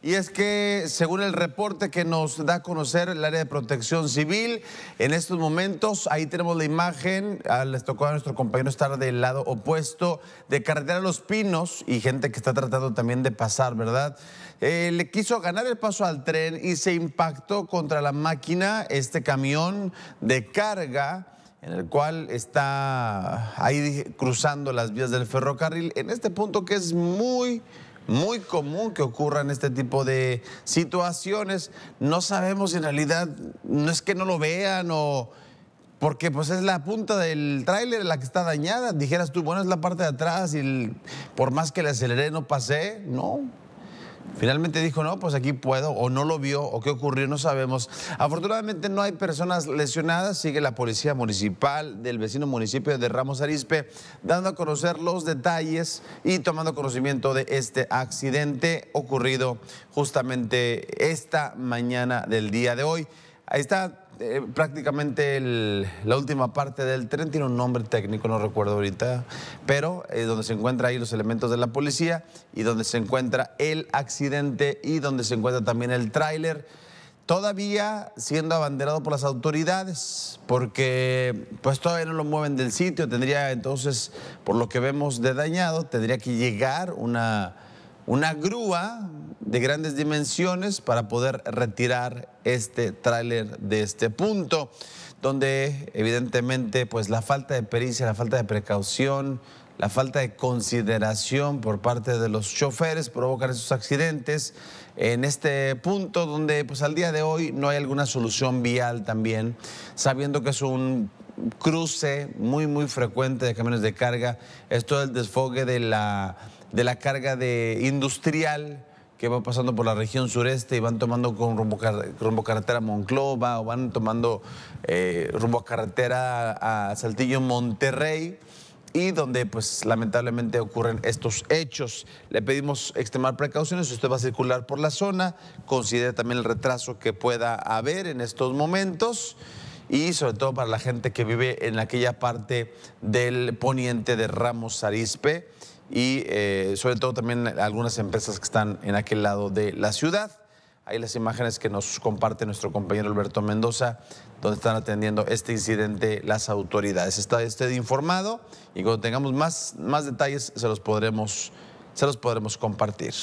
Y es que, según el reporte que nos da a conocer el área de protección civil, en estos momentos, ahí tenemos la imagen, ah, les tocó a nuestro compañero estar del lado opuesto de Carretera Los Pinos y gente que está tratando también de pasar, ¿verdad? Eh, le quiso ganar el paso al tren y se impactó contra la máquina, este camión de carga en el cual está ahí cruzando las vías del ferrocarril, en este punto que es muy muy común que ocurra ocurran este tipo de situaciones. No sabemos en realidad no es que no lo vean o porque pues es la punta del tráiler la que está dañada. Dijeras tú, bueno, es la parte de atrás y por más que le aceleré no pasé. No, Finalmente dijo, no, pues aquí puedo, o no lo vio, o qué ocurrió, no sabemos. Afortunadamente no hay personas lesionadas, sigue la policía municipal del vecino municipio de Ramos Arispe dando a conocer los detalles y tomando conocimiento de este accidente ocurrido justamente esta mañana del día de hoy. Ahí está eh, prácticamente la última parte del tren tiene un nombre técnico, no recuerdo ahorita, pero eh, donde se encuentran ahí los elementos de la policía y donde se encuentra el accidente y donde se encuentra también el tráiler, todavía siendo abanderado por las autoridades, porque pues todavía no lo mueven del sitio, tendría entonces, por lo que vemos de dañado, tendría que llegar una, una grúa de grandes dimensiones para poder retirar este tráiler de este punto, donde evidentemente pues la falta de pericia, la falta de precaución, la falta de consideración por parte de los choferes provocan esos accidentes en este punto donde pues al día de hoy no hay alguna solución vial también, sabiendo que es un cruce muy muy frecuente de camiones de carga, esto es el desfogue de la, de la carga de industrial que va pasando por la región sureste y van tomando con rumbo, rumbo carretera Monclova o van tomando eh, rumbo a carretera a Saltillo Monterrey y donde pues lamentablemente ocurren estos hechos. Le pedimos extremar precauciones, usted va a circular por la zona, considere también el retraso que pueda haber en estos momentos y sobre todo para la gente que vive en aquella parte del poniente de Ramos Arispe y eh, sobre todo también algunas empresas que están en aquel lado de la ciudad. Ahí las imágenes que nos comparte nuestro compañero Alberto Mendoza, donde están atendiendo este incidente las autoridades. Está usted informado y cuando tengamos más, más detalles se los podremos, se los podremos compartir.